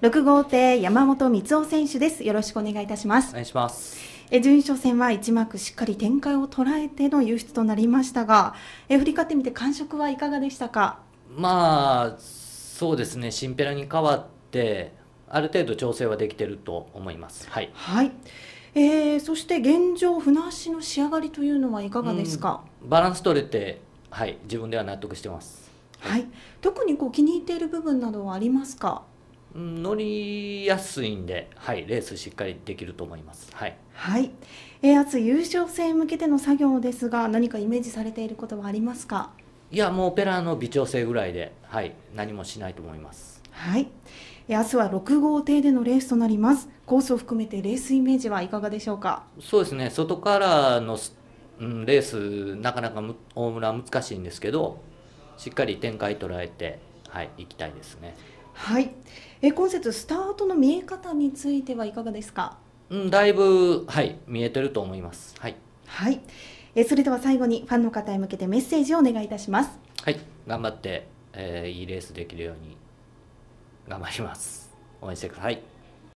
六号艇山本光雄選手ですよろしくお願いいたしますお願いしますえ準優勝戦は1幕しっかり展開を捉えての輸出となりましたがえ振り返ってみて感触はいかがでしたかまあそうですね新ペラに変わってある程度調整はできてると思いますはい、はいえー、そして現状船足の仕上がりというのはいかがですか、バランス取れてはい自分では納得してますはい、はい、特にこう気に入っている部分などはありますか乗りやすいんで、はい、レースしっかりできると思います。はい、はいえー、明優勝戦向けての作業ですが何かイメージされていることはありますかいやもうオペラの微調整ぐらいで、はい、何もしないと思います。はい、明日は6号艇でのレースとなります。コースを含めてレースイメージはいかがでしょうか。そうですね。外からのうん、レースなかなか大村は難しいんですけど、しっかり展開捉えてはい行きたいですね。はい。え今節スタートの見え方についてはいかがですか。うん、だいぶはい見えてると思います。はい。はい。えそれでは最後にファンの方へ向けてメッセージをお願いいたします。はい。頑張って、えー、いいレースできるように頑張ります。応援してください。